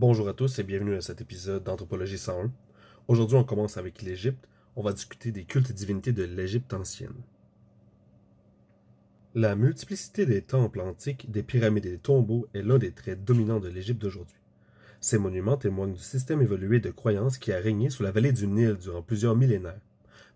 Bonjour à tous et bienvenue à cet épisode d'Anthropologie 101. Aujourd'hui, on commence avec l'Égypte. On va discuter des cultes et divinités de l'Égypte ancienne. La multiplicité des temples antiques, des pyramides et des tombeaux est l'un des traits dominants de l'Égypte d'aujourd'hui. Ces monuments témoignent du système évolué de croyances qui a régné sous la vallée du Nil durant plusieurs millénaires.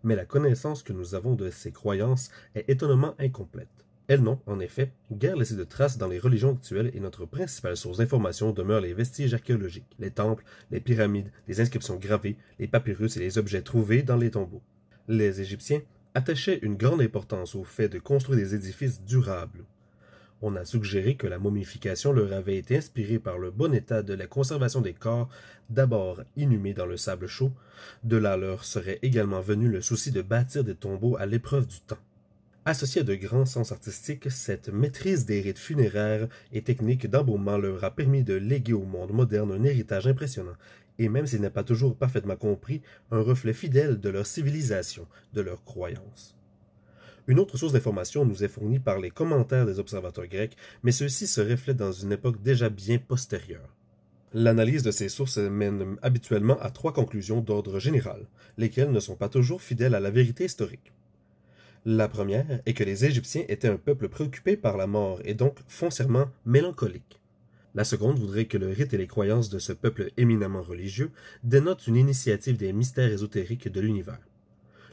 Mais la connaissance que nous avons de ces croyances est étonnamment incomplète. Elles n'ont, en effet, guère laissé de traces dans les religions actuelles et notre principale source d'information demeure les vestiges archéologiques, les temples, les pyramides, les inscriptions gravées, les papyrus et les objets trouvés dans les tombeaux. Les Égyptiens attachaient une grande importance au fait de construire des édifices durables. On a suggéré que la momification leur avait été inspirée par le bon état de la conservation des corps, d'abord inhumés dans le sable chaud, de là leur serait également venu le souci de bâtir des tombeaux à l'épreuve du temps. Associée de grands sens artistiques, cette maîtrise des rites funéraires et techniques d'embaumement leur a permis de léguer au monde moderne un héritage impressionnant, et même s'il n'est pas toujours parfaitement compris, un reflet fidèle de leur civilisation, de leur croyances. Une autre source d'information nous est fournie par les commentaires des observateurs grecs, mais ceux-ci se reflètent dans une époque déjà bien postérieure. L'analyse de ces sources mène habituellement à trois conclusions d'ordre général, lesquelles ne sont pas toujours fidèles à la vérité historique. La première est que les Égyptiens étaient un peuple préoccupé par la mort et donc foncièrement mélancolique. La seconde voudrait que le rite et les croyances de ce peuple éminemment religieux dénotent une initiative des mystères ésotériques de l'univers.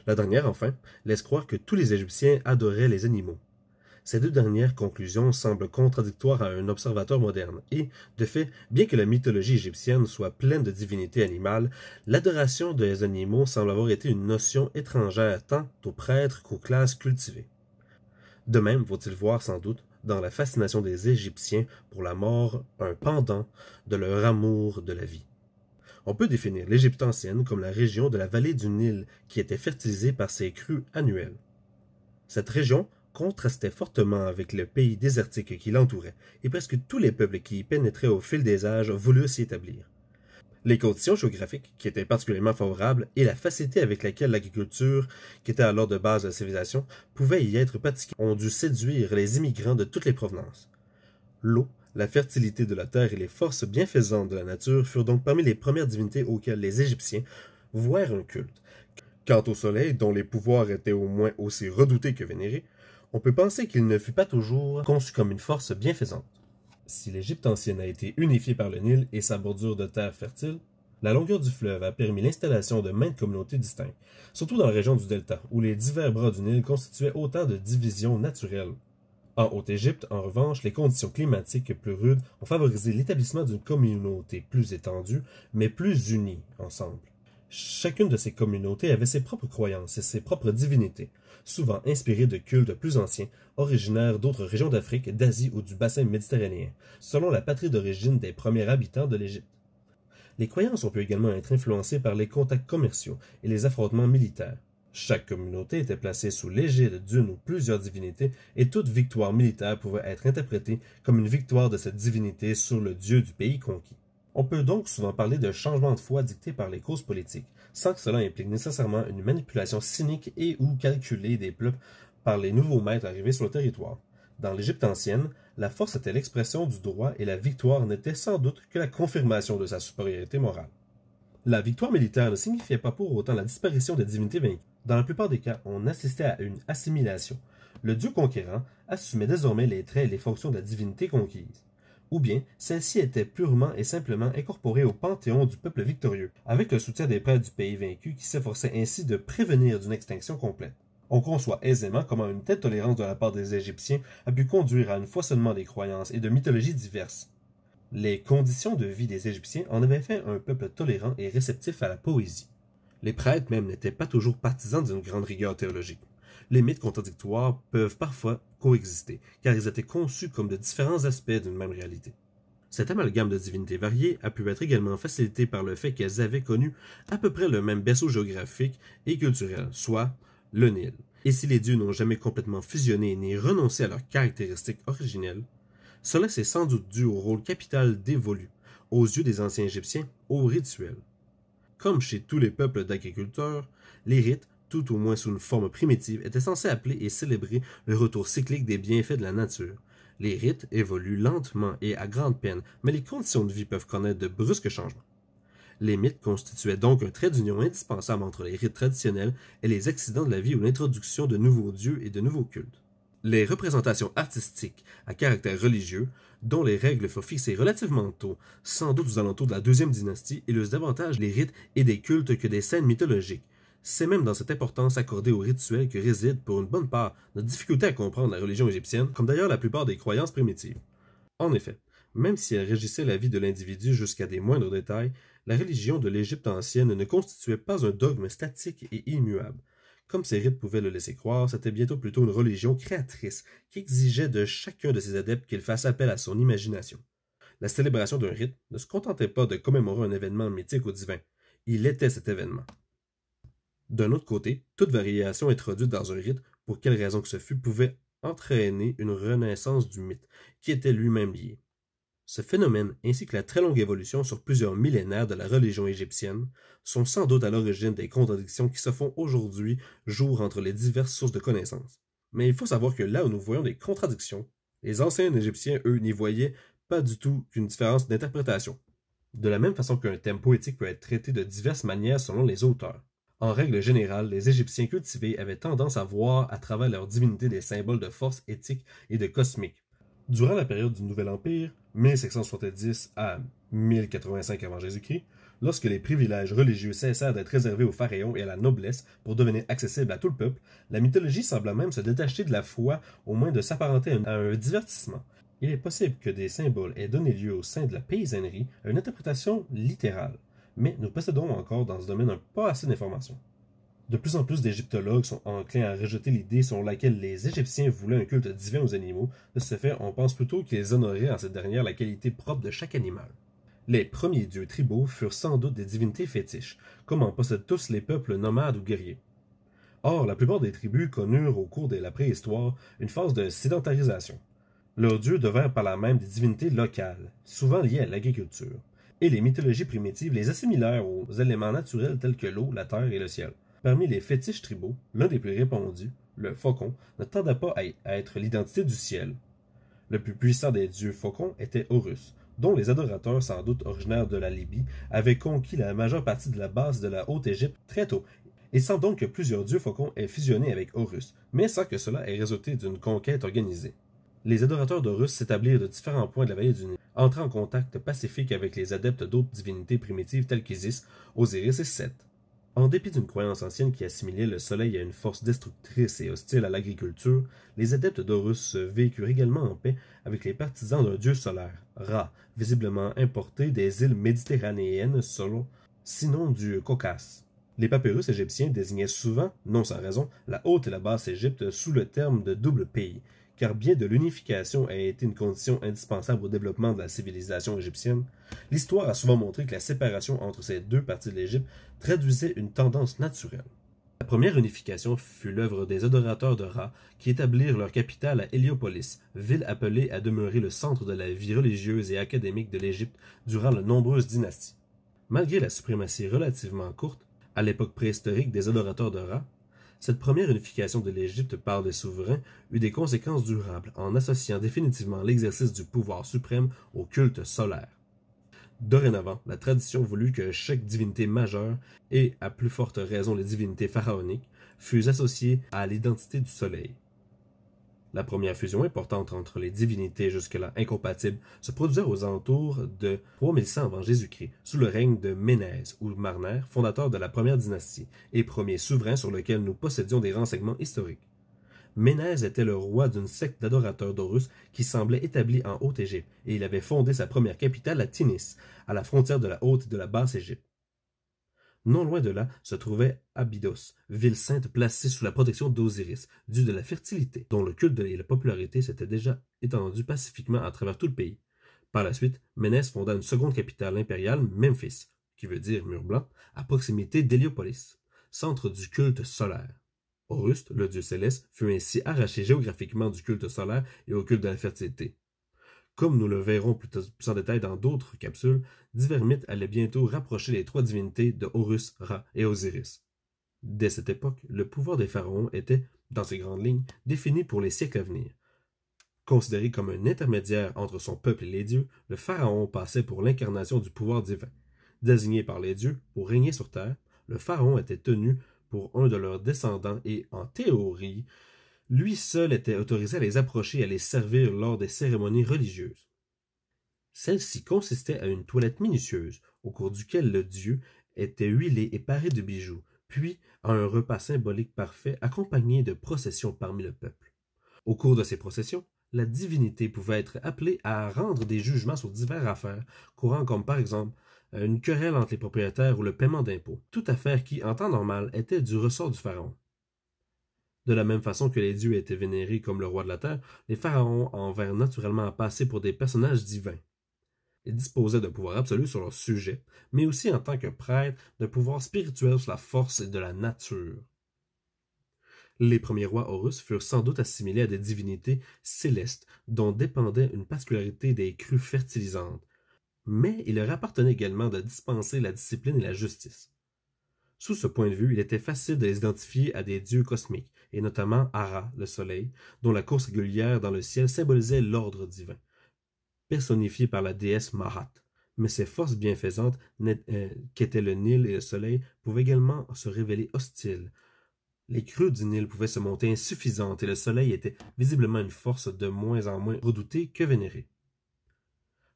La dernière, enfin, laisse croire que tous les Égyptiens adoraient les animaux, ces deux dernières conclusions semblent contradictoires à un observateur moderne et, de fait, bien que la mythologie égyptienne soit pleine de divinités animales, l'adoration des animaux semble avoir été une notion étrangère tant aux prêtres qu'aux classes cultivées. De même, faut-il voir sans doute dans la fascination des Égyptiens pour la mort un pendant de leur amour de la vie. On peut définir l'Égypte ancienne comme la région de la vallée du Nil qui était fertilisée par ses crues annuelles. Cette région contrastait fortement avec le pays désertique qui l'entourait, et presque tous les peuples qui y pénétraient au fil des âges voulurent s'y établir. Les conditions géographiques, qui étaient particulièrement favorables, et la facilité avec laquelle l'agriculture, qui était alors de base de la civilisation, pouvait y être pratiquée, ont dû séduire les immigrants de toutes les provenances. L'eau, la fertilité de la terre et les forces bienfaisantes de la nature furent donc parmi les premières divinités auxquelles les Égyptiens vouèrent un culte. Quant au soleil, dont les pouvoirs étaient au moins aussi redoutés que vénérés, on peut penser qu'il ne fut pas toujours conçu comme une force bienfaisante. Si l'Égypte ancienne a été unifiée par le Nil et sa bordure de terre fertile, la longueur du fleuve a permis l'installation de maintes communautés distinctes, surtout dans la région du delta, où les divers bras du Nil constituaient autant de divisions naturelles. En Haute-Égypte, en revanche, les conditions climatiques plus rudes ont favorisé l'établissement d'une communauté plus étendue, mais plus unie ensemble. Chacune de ces communautés avait ses propres croyances et ses propres divinités, souvent inspirées de cultes plus anciens, originaires d'autres régions d'Afrique, d'Asie ou du bassin méditerranéen, selon la patrie d'origine des premiers habitants de l'Égypte. Les croyances ont pu également être influencées par les contacts commerciaux et les affrontements militaires. Chaque communauté était placée sous l'égide d'une ou plusieurs divinités et toute victoire militaire pouvait être interprétée comme une victoire de cette divinité sur le dieu du pays conquis. On peut donc souvent parler de changement de foi dicté par les causes politiques, sans que cela implique nécessairement une manipulation cynique et ou calculée des peuples par les nouveaux maîtres arrivés sur le territoire. Dans l'Égypte ancienne, la force était l'expression du droit et la victoire n'était sans doute que la confirmation de sa supériorité morale. La victoire militaire ne signifiait pas pour autant la disparition des divinités vaincues. Dans la plupart des cas, on assistait à une assimilation. Le dieu conquérant assumait désormais les traits et les fonctions de la divinité conquise ou bien celle-ci était purement et simplement incorporée au panthéon du peuple victorieux, avec le soutien des prêtres du pays vaincu qui s'efforçaient ainsi de prévenir d'une extinction complète. On conçoit aisément comment une telle tolérance de la part des Égyptiens a pu conduire à un foisonnement des croyances et de mythologies diverses. Les conditions de vie des Égyptiens en avaient fait un peuple tolérant et réceptif à la poésie. Les prêtres même n'étaient pas toujours partisans d'une grande rigueur théologique les mythes contradictoires peuvent parfois coexister, car ils étaient conçus comme de différents aspects d'une même réalité. Cet amalgame de divinités variées a pu être également facilité par le fait qu'elles avaient connu à peu près le même berceau géographique et culturel, soit le Nil. Et si les dieux n'ont jamais complètement fusionné ni renoncé à leurs caractéristiques originelles, cela s'est sans doute dû au rôle capital dévolu, aux yeux des anciens Égyptiens, aux rituels. Comme chez tous les peuples d'agriculteurs, les rites tout au moins sous une forme primitive, était censé appeler et célébrer le retour cyclique des bienfaits de la nature. Les rites évoluent lentement et à grande peine, mais les conditions de vie peuvent connaître de brusques changements. Les mythes constituaient donc un trait d'union indispensable entre les rites traditionnels et les accidents de la vie ou l'introduction de nouveaux dieux et de nouveaux cultes. Les représentations artistiques à caractère religieux, dont les règles furent fixées relativement tôt, sans doute aux alentours de la deuxième dynastie, illustrent davantage les rites et des cultes que des scènes mythologiques, c'est même dans cette importance accordée au rituel que réside, pour une bonne part, notre difficulté à comprendre la religion égyptienne, comme d'ailleurs la plupart des croyances primitives. En effet, même si elle régissait la vie de l'individu jusqu'à des moindres détails, la religion de l'Égypte ancienne ne constituait pas un dogme statique et immuable. Comme ces rites pouvaient le laisser croire, c'était bientôt plutôt une religion créatrice qui exigeait de chacun de ses adeptes qu'il fasse appel à son imagination. La célébration d'un rite ne se contentait pas de commémorer un événement mythique ou divin. Il était cet événement. D'un autre côté, toute variation introduite dans un rite, pour quelle raison que ce fût, pouvait entraîner une renaissance du mythe, qui était lui-même lié. Ce phénomène, ainsi que la très longue évolution sur plusieurs millénaires de la religion égyptienne, sont sans doute à l'origine des contradictions qui se font aujourd'hui jour entre les diverses sources de connaissances. Mais il faut savoir que là où nous voyons des contradictions, les anciens Égyptiens, eux, n'y voyaient pas du tout qu'une différence d'interprétation. De la même façon qu'un thème poétique peut être traité de diverses manières selon les auteurs. En règle générale, les Égyptiens cultivés avaient tendance à voir à travers leur divinité des symboles de force éthique et de cosmique. Durant la période du Nouvel Empire, 1770 à 1085 avant Jésus-Christ, lorsque les privilèges religieux cessèrent d'être réservés aux pharaons et à la noblesse pour devenir accessibles à tout le peuple, la mythologie sembla même se détacher de la foi au moins de s'apparenter à un divertissement. Il est possible que des symboles aient donné lieu au sein de la paysannerie à une interprétation littérale mais nous possédons encore dans ce domaine un pas assez d'informations. De plus en plus d'égyptologues sont enclins à rejeter l'idée selon laquelle les Égyptiens voulaient un culte divin aux animaux. De ce fait, on pense plutôt qu'ils honoraient en cette dernière la qualité propre de chaque animal. Les premiers dieux tribaux furent sans doute des divinités fétiches, comme en possèdent tous les peuples nomades ou guerriers. Or, la plupart des tribus connurent au cours de la préhistoire une phase de sédentarisation. Leurs dieux devinrent par la même des divinités locales, souvent liées à l'agriculture et les mythologies primitives les assimilèrent aux éléments naturels tels que l'eau, la terre et le ciel. Parmi les fétiches tribaux, l'un des plus répandus, le faucon, ne tarda pas à être l'identité du ciel. Le plus puissant des dieux faucons était Horus, dont les adorateurs, sans doute originaires de la Libye, avaient conquis la majeure partie de la base de la Haute-Égypte très tôt, et semble donc que plusieurs dieux faucons aient fusionné avec Horus, mais sans que cela ait résulté d'une conquête organisée. Les adorateurs d'Horus s'établirent de différents points de la vallée du Nil, entrant en contact pacifique avec les adeptes d'autres divinités primitives telles qu'Isis, Osiris et Seth. En dépit d'une croyance ancienne qui assimilait le soleil à une force destructrice et hostile à l'agriculture, les adeptes d'Horus vécurent également en paix avec les partisans d'un dieu solaire, Ra, visiblement importé des îles méditerranéennes solo, sinon du Caucase. Les papyrus égyptiens désignaient souvent, non sans raison, la haute et la basse Égypte sous le terme de double pays, car bien de l'unification a été une condition indispensable au développement de la civilisation égyptienne, l'histoire a souvent montré que la séparation entre ces deux parties de l'Égypte traduisait une tendance naturelle. La première unification fut l'œuvre des adorateurs de Ra qui établirent leur capitale à Héliopolis, ville appelée à demeurer le centre de la vie religieuse et académique de l'Égypte durant de nombreuses dynasties. Malgré la suprématie relativement courte, à l'époque préhistorique des adorateurs de Ra, cette première unification de l'Égypte par des souverains eut des conséquences durables en associant définitivement l'exercice du pouvoir suprême au culte solaire. Dorénavant, la tradition voulut que chaque divinité majeure, et à plus forte raison les divinités pharaoniques, fût associée à l'identité du soleil. La première fusion importante entre les divinités jusque-là incompatibles se produisait aux alentours de 3100 avant Jésus-Christ, sous le règne de Ménès ou Marner, fondateur de la première dynastie et premier souverain sur lequel nous possédions des renseignements historiques. Ménès était le roi d'une secte d'adorateurs d'Horus qui semblait établie en Haute-Égypte, et il avait fondé sa première capitale à Tinis, à la frontière de la Haute et de la Basse-Égypte. Non loin de là se trouvait Abydos, ville sainte placée sous la protection d'Osiris, dieu de la fertilité, dont le culte et la popularité s'étaient déjà étendus pacifiquement à travers tout le pays. Par la suite, Ménès fonda une seconde capitale impériale, Memphis, qui veut dire mur blanc, à proximité d'Héliopolis, centre du culte solaire. Horus, le dieu céleste, fut ainsi arraché géographiquement du culte solaire et au culte de la fertilité. Comme nous le verrons plus, en détail dans d'autres capsules, divers mythes allaient bientôt rapprocher les trois divinités de Horus, Ra et Osiris. Dès cette époque, le pouvoir des pharaons était, dans ses grandes lignes, défini pour les siècles à venir. Considéré comme un intermédiaire entre son peuple et les dieux, le pharaon passait pour l'incarnation du pouvoir divin. Désigné par les dieux pour régner sur terre, le pharaon était tenu pour un de leurs descendants et, en théorie, lui seul était autorisé à les approcher et à les servir lors des cérémonies religieuses. Celle-ci consistait à une toilette minutieuse, au cours duquel le dieu était huilé et paré de bijoux, puis à un repas symbolique parfait accompagné de processions parmi le peuple. Au cours de ces processions, la divinité pouvait être appelée à rendre des jugements sur diverses affaires, courant comme par exemple une querelle entre les propriétaires ou le paiement d'impôts, toute affaire qui, en temps normal, était du ressort du pharaon. De la même façon que les dieux étaient vénérés comme le roi de la terre, les pharaons en vinrent naturellement à passer pour des personnages divins. Ils disposaient d'un pouvoir absolu sur leur sujet, mais aussi en tant que prêtres, d'un pouvoir spirituel sur la force et de la nature. Les premiers rois Horus furent sans doute assimilés à des divinités célestes dont dépendait une particularité des crues fertilisantes, mais il leur appartenait également de dispenser la discipline et la justice. Sous ce point de vue, il était facile de les identifier à des dieux cosmiques, et notamment Ara, le soleil, dont la course régulière dans le ciel symbolisait l'ordre divin, personnifié par la déesse Marat. Mais ces forces bienfaisantes euh, qu'étaient le Nil et le soleil pouvaient également se révéler hostiles, les crues du Nil pouvaient se monter insuffisantes et le soleil était visiblement une force de moins en moins redoutée que vénérée.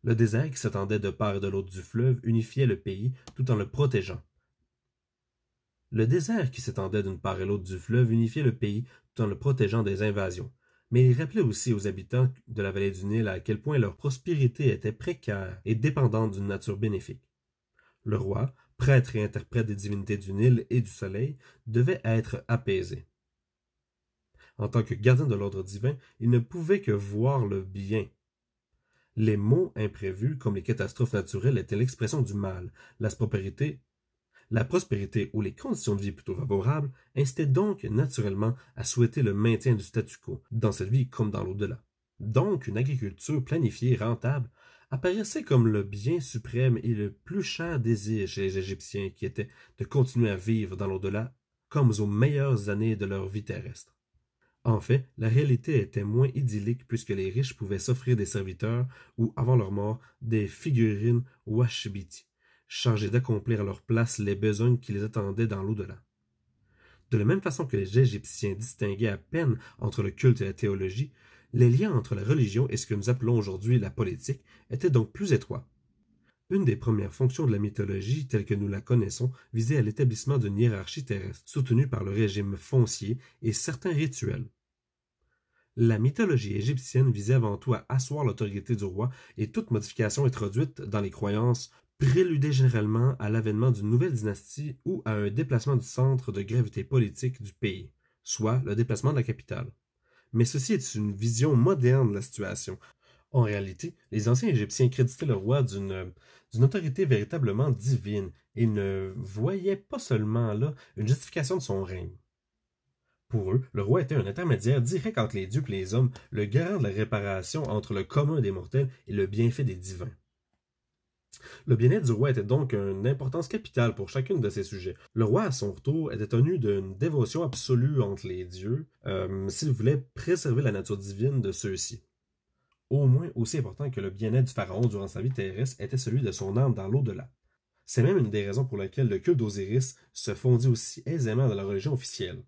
Le désert qui s'étendait de part et de l'autre du fleuve unifiait le pays tout en le protégeant. Le désert qui s'étendait d'une part et l'autre du fleuve unifiait le pays tout en le protégeant des invasions. Mais il rappelait aussi aux habitants de la vallée du Nil à quel point leur prospérité était précaire et dépendante d'une nature bénéfique. Le roi, prêtre et interprète des divinités du Nil et du Soleil, devait être apaisé. En tant que gardien de l'ordre divin, il ne pouvait que voir le bien. Les maux imprévus, comme les catastrophes naturelles, étaient l'expression du mal, la la prospérité ou les conditions de vie plutôt favorables incitaient donc naturellement à souhaiter le maintien du statu quo, dans cette vie comme dans l'au-delà. Donc, une agriculture planifiée et rentable apparaissait comme le bien suprême et le plus cher désir chez les Égyptiens qui étaient de continuer à vivre dans l'au-delà comme aux meilleures années de leur vie terrestre. En fait, la réalité était moins idyllique puisque les riches pouvaient s'offrir des serviteurs ou, avant leur mort, des figurines chargés d'accomplir à leur place les besognes qui les attendaient dans l'au-delà. De la même façon que les Égyptiens distinguaient à peine entre le culte et la théologie, les liens entre la religion et ce que nous appelons aujourd'hui la politique étaient donc plus étroits. Une des premières fonctions de la mythologie telle que nous la connaissons visait à l'établissement d'une hiérarchie terrestre soutenue par le régime foncier et certains rituels. La mythologie égyptienne visait avant tout à asseoir l'autorité du roi et toute modification introduite dans les croyances préludait généralement à l'avènement d'une nouvelle dynastie ou à un déplacement du centre de gravité politique du pays, soit le déplacement de la capitale. Mais ceci est une vision moderne de la situation. En réalité, les anciens Égyptiens créditaient le roi d'une autorité véritablement divine et ne voyaient pas seulement là une justification de son règne. Pour eux, le roi était un intermédiaire direct entre les dieux et les hommes, le garant de la réparation entre le commun des mortels et le bienfait des divins. Le bien-être du roi était donc une importance capitale pour chacune de ces sujets. Le roi, à son retour, était tenu d'une dévotion absolue entre les dieux euh, s'il voulait préserver la nature divine de ceux-ci. Au moins aussi important que le bien-être du pharaon durant sa vie terrestre était celui de son âme dans l'au-delà. C'est même une des raisons pour lesquelles le culte d'Osiris se fondit aussi aisément dans la religion officielle.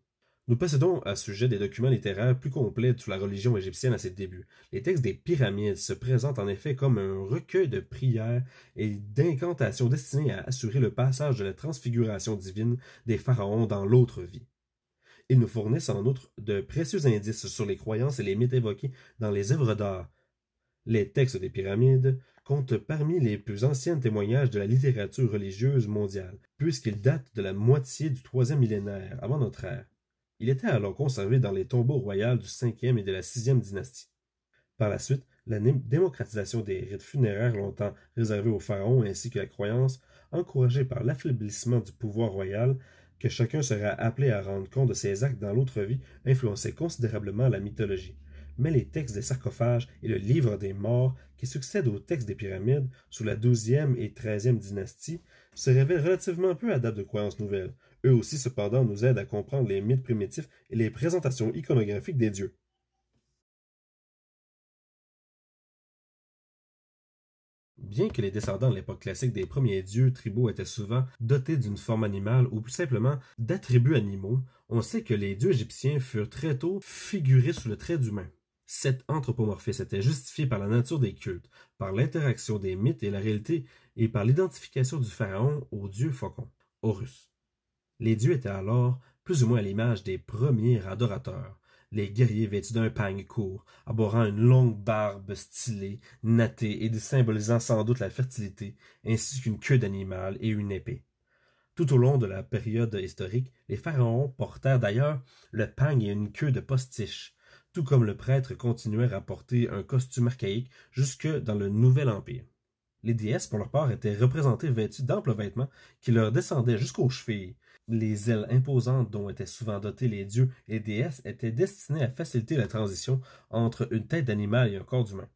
Nous possédons à ce sujet des documents littéraires plus complets sur la religion égyptienne à ses débuts. Les textes des pyramides se présentent en effet comme un recueil de prières et d'incantations destinées à assurer le passage de la transfiguration divine des pharaons dans l'autre vie. Ils nous fournissent en outre de précieux indices sur les croyances et les mythes évoqués dans les œuvres d'art. Les textes des pyramides comptent parmi les plus anciens témoignages de la littérature religieuse mondiale, puisqu'ils datent de la moitié du troisième millénaire avant notre ère. Il était alors conservé dans les tombeaux royaux du 5 et de la sixième dynastie. Par la suite, la démocratisation des rites funéraires longtemps réservés aux pharaons ainsi que la croyance, encouragée par l'affaiblissement du pouvoir royal, que chacun sera appelé à rendre compte de ses actes dans l'autre vie, influençait considérablement la mythologie mais les textes des sarcophages et le livre des morts, qui succèdent aux textes des pyramides sous la douzième et treizième dynastie, se révèlent relativement peu adaptés de croyances nouvelles. Eux aussi, cependant, nous aident à comprendre les mythes primitifs et les présentations iconographiques des dieux. Bien que les descendants de l'époque classique des premiers dieux tribaux étaient souvent dotés d'une forme animale ou plus simplement d'attributs animaux, on sait que les dieux égyptiens furent très tôt figurés sous le trait d'humain. Cette anthropomorphie s'était justifiée par la nature des cultes, par l'interaction des mythes et la réalité, et par l'identification du pharaon au dieu faucon, Horus. Les dieux étaient alors plus ou moins à l'image des premiers adorateurs, les guerriers vêtus d'un pagne court, abhorrant une longue barbe stylée, nattée et symbolisant sans doute la fertilité, ainsi qu'une queue d'animal et une épée. Tout au long de la période historique, les pharaons portèrent d'ailleurs le pagne et une queue de postiche, tout comme le prêtre continuait à porter un costume archaïque jusque dans le Nouvel Empire. Les déesses, pour leur part, étaient représentées vêtues d'amples vêtements qui leur descendaient jusqu'aux chevilles. Les ailes imposantes dont étaient souvent dotés les dieux et déesses étaient destinées à faciliter la transition entre une tête d'animal et un corps d'humain.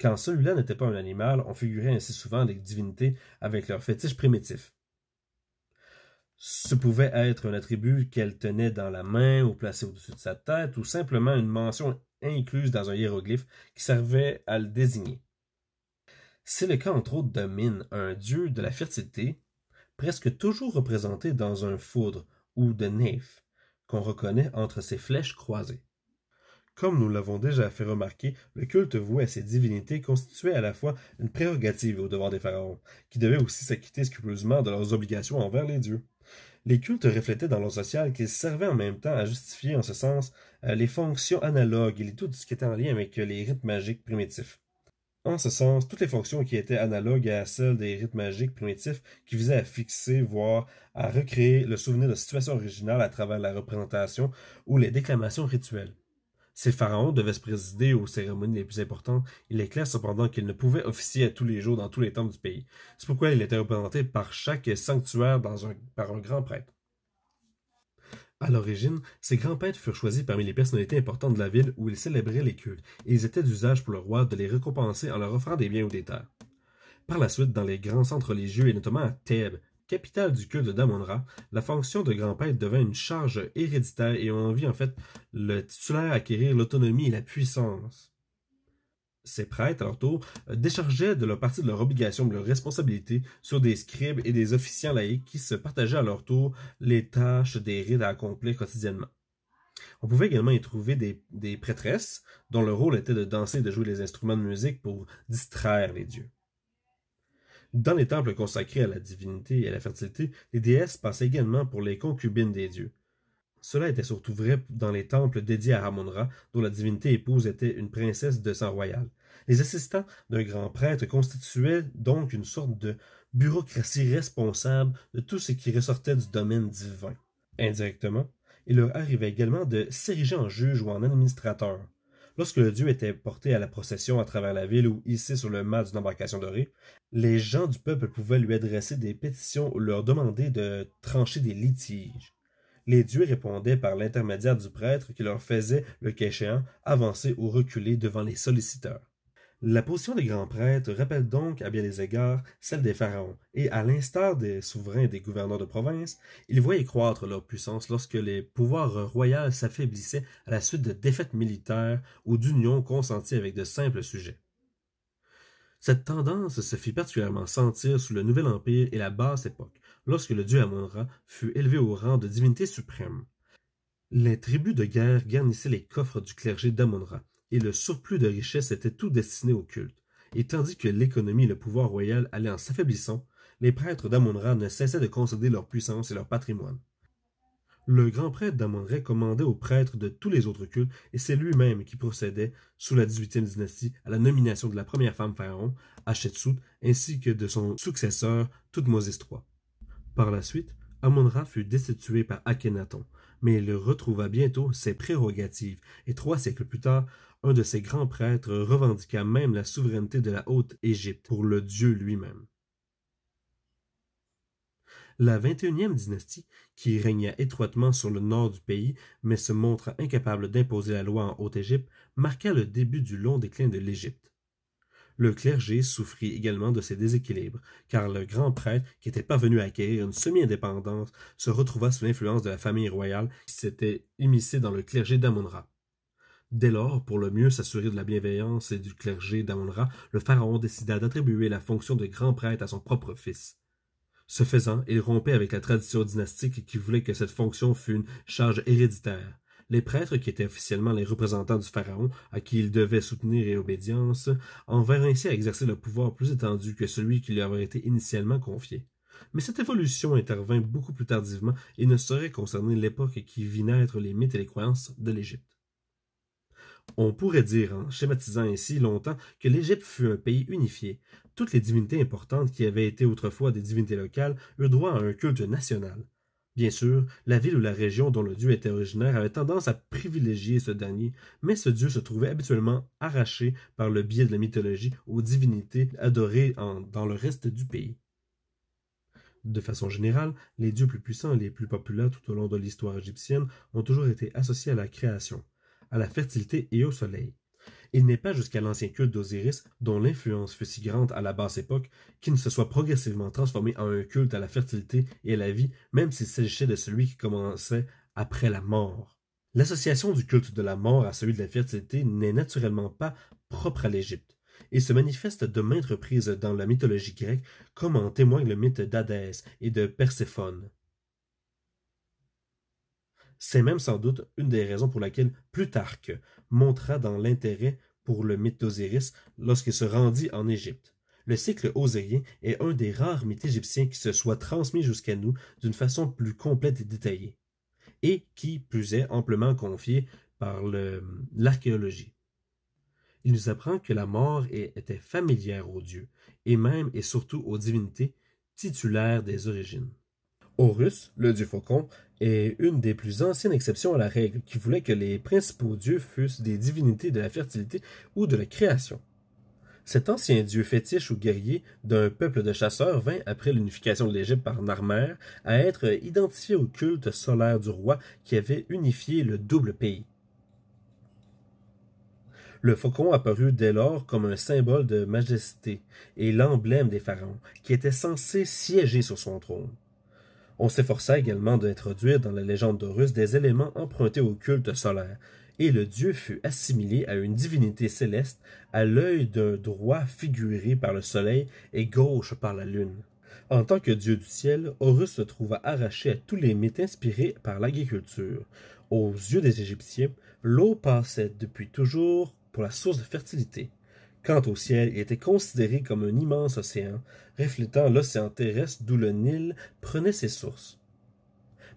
Quand celui-là n'était pas un animal, on figurait ainsi souvent les divinités avec leurs fétiches primitifs. Ce pouvait être un attribut qu'elle tenait dans la main ou placé au-dessus de sa tête, ou simplement une mention incluse dans un hiéroglyphe qui servait à le désigner. C'est le cas entre autres de Mine, un dieu de la fertilité, presque toujours représenté dans un foudre ou de nef, qu'on reconnaît entre ses flèches croisées. Comme nous l'avons déjà fait remarquer, le culte voué à ces divinités constituait à la fois une prérogative au devoir des pharaons, qui devaient aussi s'acquitter scrupuleusement de leurs obligations envers les dieux les cultes reflétaient dans l'ordre social qu'ils servaient en même temps à justifier, en ce sens, euh, les fonctions analogues et tout ce qui était en lien avec euh, les rites magiques primitifs. En ce sens, toutes les fonctions qui étaient analogues à celles des rites magiques primitifs qui visaient à fixer, voire à recréer le souvenir de situations originales à travers la représentation ou les déclamations rituelles. Ces pharaons devaient se présider aux cérémonies les plus importantes. Il est clair cependant qu'ils ne pouvaient officier à tous les jours dans tous les temples du pays. C'est pourquoi il était représenté par chaque sanctuaire par un grand prêtre. À l'origine, ces grands prêtres furent choisis parmi les personnalités importantes de la ville où ils célébraient les cultes, et ils étaient d'usage pour le roi de les récompenser en leur offrant des biens ou des terres. Par la suite, dans les grands centres religieux, et notamment à Thèbes, capitale du culte de Damonra, la fonction de grand père devint une charge héréditaire et on vit en fait le titulaire acquérir l'autonomie et la puissance. Ces prêtres, à leur tour, déchargeaient de leur partie de leur obligation, de leur responsabilité sur des scribes et des officiants laïcs qui se partageaient à leur tour les tâches des rites à accomplir quotidiennement. On pouvait également y trouver des prêtresses dont le rôle était de danser et de jouer les instruments de musique pour distraire les dieux. Dans les temples consacrés à la divinité et à la fertilité, les déesses passaient également pour les concubines des dieux. Cela était surtout vrai dans les temples dédiés à Hamonra, dont la divinité épouse était une princesse de sang royal. Les assistants d'un grand prêtre constituaient donc une sorte de bureaucratie responsable de tout ce qui ressortait du domaine divin. Indirectement, il leur arrivait également de s'ériger en juge ou en administrateur, Lorsque le dieu était porté à la procession à travers la ville ou ici sur le mât d'une embarcation dorée, les gens du peuple pouvaient lui adresser des pétitions ou leur demander de trancher des litiges. Les dieux répondaient par l'intermédiaire du prêtre qui leur faisait, le cas avancer ou reculer devant les solliciteurs. La position des grands prêtres rappelle donc à bien des égards celle des pharaons, et à l'instar des souverains et des gouverneurs de province, ils voyaient croître leur puissance lorsque les pouvoirs royaux s'affaiblissaient à la suite de défaites militaires ou d'unions consenties avec de simples sujets. Cette tendance se fit particulièrement sentir sous le Nouvel Empire et la Basse Époque, lorsque le dieu Amonra fut élevé au rang de divinité suprême. Les tribus de guerre garnissaient les coffres du clergé d'Amonra et le surplus de richesse était tout destiné au culte. Et tandis que l'économie et le pouvoir royal allaient en s'affaiblissant, les prêtres d'Amonra ne cessaient de concéder leur puissance et leur patrimoine. Le grand prêtre d'Amonra commandait aux prêtres de tous les autres cultes, et c'est lui-même qui procédait, sous la dix huitième dynastie, à la nomination de la première femme pharaon, Hatshepsut, ainsi que de son successeur, Toutmosis III. Par la suite, Amonra fut destitué par Akhenaton, mais il retrouva bientôt ses prérogatives, et trois siècles plus tard, un de ses grands prêtres revendiqua même la souveraineté de la Haute-Égypte pour le Dieu lui-même. La 21e dynastie, qui régna étroitement sur le nord du pays, mais se montra incapable d'imposer la loi en Haute-Égypte, marqua le début du long déclin de l'Égypte. Le clergé souffrit également de ces déséquilibres, car le grand prêtre, qui était venu à acquérir une semi-indépendance, se retrouva sous l'influence de la famille royale qui s'était immiscée dans le clergé d'Amonra. Dès lors, pour le mieux s'assurer de la bienveillance et du clergé d'Amonra, le pharaon décida d'attribuer la fonction de grand prêtre à son propre fils. Ce faisant, il rompait avec la tradition dynastique qui voulait que cette fonction fût une charge héréditaire. Les prêtres, qui étaient officiellement les représentants du pharaon, à qui ils devaient soutenir et obédience, envinrent ainsi à exercer le pouvoir plus étendu que celui qui leur avait été initialement confié. Mais cette évolution intervint beaucoup plus tardivement et ne saurait concerner l'époque qui vit naître les mythes et les croyances de l'Égypte. On pourrait dire, en schématisant ainsi longtemps, que l'Égypte fut un pays unifié. Toutes les divinités importantes qui avaient été autrefois des divinités locales eurent droit à un culte national. Bien sûr, la ville ou la région dont le dieu était originaire avait tendance à privilégier ce dernier, mais ce dieu se trouvait habituellement arraché par le biais de la mythologie aux divinités adorées dans le reste du pays. De façon générale, les dieux plus puissants et les plus populaires tout au long de l'histoire égyptienne ont toujours été associés à la création, à la fertilité et au soleil il n'est pas jusqu'à l'ancien culte d'Osiris, dont l'influence fut si grande à la basse époque, qu'il ne se soit progressivement transformé en un culte à la fertilité et à la vie, même s'il s'agissait de celui qui commençait après la mort. L'association du culte de la mort à celui de la fertilité n'est naturellement pas propre à l'Égypte et se manifeste de maintes reprises dans la mythologie grecque, comme en témoigne le mythe d'Hadès et de Perséphone. C'est même sans doute une des raisons pour laquelle Plutarque montra dans l'intérêt pour le mythe d'Osiris lorsqu'il se rendit en Égypte. Le cycle osirien est un des rares mythes égyptiens qui se soit transmis jusqu'à nous d'une façon plus complète et détaillée, et qui plus est amplement confié par l'archéologie. Il nous apprend que la mort était familière aux dieux, et même et surtout aux divinités titulaires des origines. Horus, le dieu faucon, est une des plus anciennes exceptions à la règle qui voulait que les principaux dieux fussent des divinités de la fertilité ou de la création. Cet ancien dieu fétiche ou guerrier d'un peuple de chasseurs vint, après l'unification de l'Égypte par Narmer, à être identifié au culte solaire du roi qui avait unifié le double pays. Le faucon apparut dès lors comme un symbole de majesté et l'emblème des pharaons, qui étaient censés siéger sur son trône. On s'efforça également d'introduire dans la légende d'Horus des éléments empruntés au culte solaire, et le dieu fut assimilé à une divinité céleste à l'œil d'un droit figuré par le soleil et gauche par la lune. En tant que dieu du ciel, Horus se trouva arraché à tous les mythes inspirés par l'agriculture. Aux yeux des Égyptiens, l'eau passait depuis toujours pour la source de fertilité. Quant au ciel, il était considéré comme un immense océan, reflétant l'océan terrestre d'où le Nil prenait ses sources.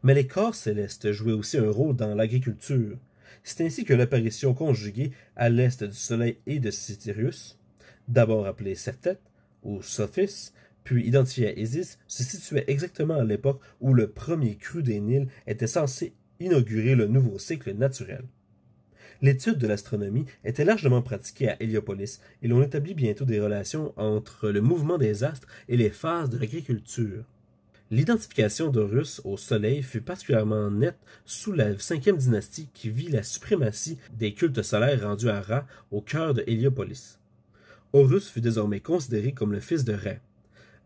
Mais les corps célestes jouaient aussi un rôle dans l'agriculture. C'est ainsi que l'apparition conjuguée à l'est du Soleil et de Sirius, d'abord appelée Septet ou Sophis, puis identifiée à Isis, se situait exactement à l'époque où le premier cru des Nils était censé inaugurer le nouveau cycle naturel. L'étude de l'astronomie était largement pratiquée à Héliopolis et l'on établit bientôt des relations entre le mouvement des astres et les phases de l'agriculture. L'identification d'Horus au Soleil fut particulièrement nette sous la cinquième dynastie qui vit la suprématie des cultes solaires rendus à Ra au cœur de Héliopolis. Horus fut désormais considéré comme le fils de Ra,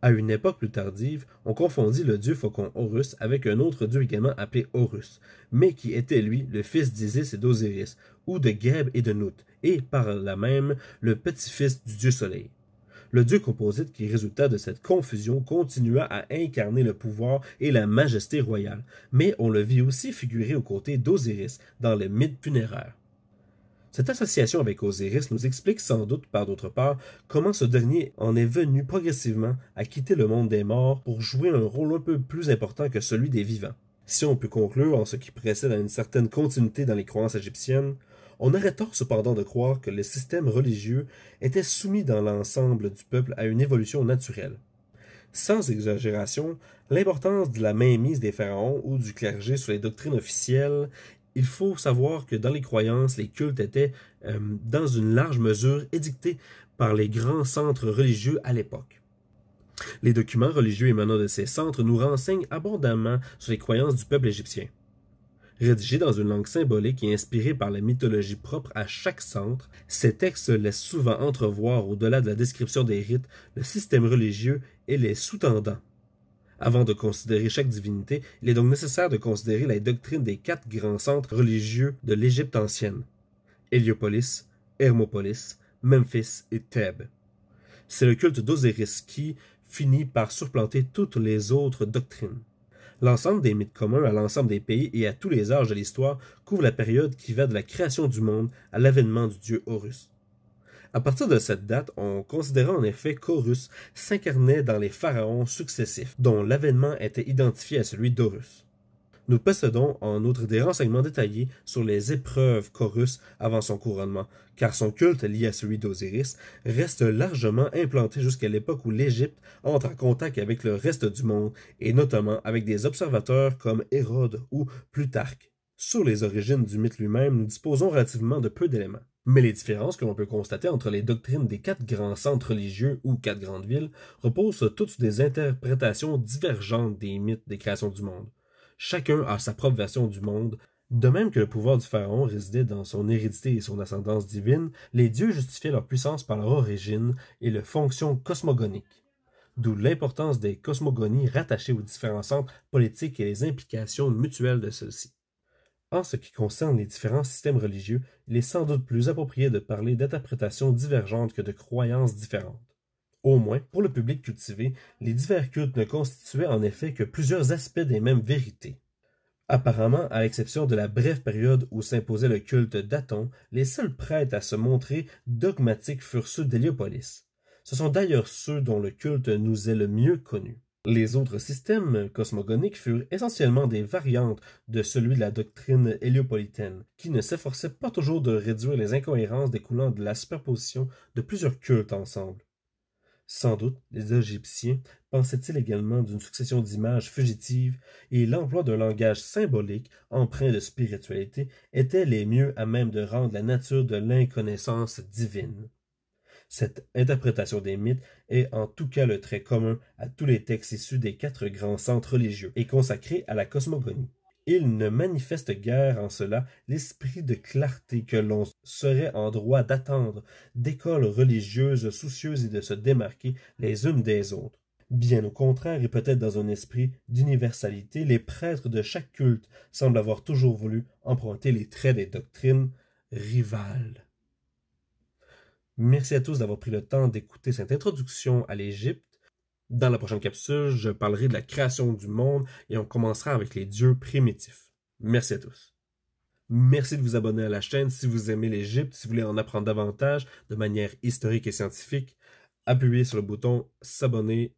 à une époque plus tardive, on confondit le dieu faucon Horus avec un autre dieu également appelé Horus, mais qui était lui le fils d'Isis et d'Osiris, ou de Geb et de Nout, et par là même le petit-fils du dieu soleil. Le dieu composite qui résulta de cette confusion continua à incarner le pouvoir et la majesté royale, mais on le vit aussi figurer aux côtés d'Osiris dans les mythes funéraires. Cette association avec Osiris nous explique sans doute par d'autre part comment ce dernier en est venu progressivement à quitter le monde des morts pour jouer un rôle un peu plus important que celui des vivants. Si on peut conclure en ce qui précède à une certaine continuité dans les croyances égyptiennes, on aurait tort cependant de croire que les systèmes religieux étaient soumis dans l'ensemble du peuple à une évolution naturelle. Sans exagération, l'importance de la mainmise des pharaons ou du clergé sur les doctrines officielles il faut savoir que dans les croyances, les cultes étaient euh, dans une large mesure édictés par les grands centres religieux à l'époque. Les documents religieux émanant de ces centres nous renseignent abondamment sur les croyances du peuple égyptien. Rédigés dans une langue symbolique et inspirés par la mythologie propre à chaque centre, ces textes laissent souvent entrevoir, au-delà de la description des rites, le système religieux et les sous-tendants. Avant de considérer chaque divinité, il est donc nécessaire de considérer la doctrine des quatre grands centres religieux de l'Égypte ancienne Héliopolis, Hermopolis, Memphis et Thèbes. C'est le culte d'Osiris qui finit par surplanter toutes les autres doctrines. L'ensemble des mythes communs à l'ensemble des pays et à tous les âges de l'histoire couvre la période qui va de la création du monde à l'avènement du dieu Horus. À partir de cette date, on considérait en effet qu'Horus s'incarnait dans les pharaons successifs, dont l'avènement était identifié à celui d'Horus. Nous possédons en outre des renseignements détaillés sur les épreuves qu'Horus avant son couronnement, car son culte lié à celui d'Osiris reste largement implanté jusqu'à l'époque où l'Égypte entre en contact avec le reste du monde, et notamment avec des observateurs comme Hérode ou Plutarque. Sur les origines du mythe lui-même, nous disposons relativement de peu d'éléments. Mais les différences que l'on peut constater entre les doctrines des quatre grands centres religieux ou quatre grandes villes reposent toutes sur des interprétations divergentes des mythes des créations du monde. Chacun a sa propre version du monde. De même que le pouvoir du pharaon résidait dans son hérédité et son ascendance divine, les dieux justifiaient leur puissance par leur origine et leur fonction cosmogonique. D'où l'importance des cosmogonies rattachées aux différents centres politiques et les implications mutuelles de celles ci en ce qui concerne les différents systèmes religieux, il est sans doute plus approprié de parler d'interprétations divergentes que de croyances différentes. Au moins, pour le public cultivé, les divers cultes ne constituaient en effet que plusieurs aspects des mêmes vérités. Apparemment, à l'exception de la brève période où s'imposait le culte d'Aton, les seuls prêtres à se montrer dogmatiques furent ceux d'Héliopolis. Ce sont d'ailleurs ceux dont le culte nous est le mieux connu. Les autres systèmes cosmogoniques furent essentiellement des variantes de celui de la doctrine héliopolitaine, qui ne s'efforçait pas toujours de réduire les incohérences découlant de la superposition de plusieurs cultes ensemble. Sans doute, les Égyptiens pensaient-ils également d'une succession d'images fugitives, et l'emploi d'un langage symbolique empreint de spiritualité était les mieux à même de rendre la nature de l'inconnaissance divine. Cette interprétation des mythes est en tout cas le trait commun à tous les textes issus des quatre grands centres religieux et consacrés à la cosmogonie. Il ne manifeste guère en cela l'esprit de clarté que l'on serait en droit d'attendre d'écoles religieuses soucieuses et de se démarquer les unes des autres. Bien au contraire, et peut-être dans un esprit d'universalité, les prêtres de chaque culte semblent avoir toujours voulu emprunter les traits des doctrines rivales. Merci à tous d'avoir pris le temps d'écouter cette introduction à l'Égypte. Dans la prochaine capsule, je parlerai de la création du monde et on commencera avec les dieux primitifs. Merci à tous. Merci de vous abonner à la chaîne si vous aimez l'Égypte, si vous voulez en apprendre davantage de manière historique et scientifique. Appuyez sur le bouton s'abonner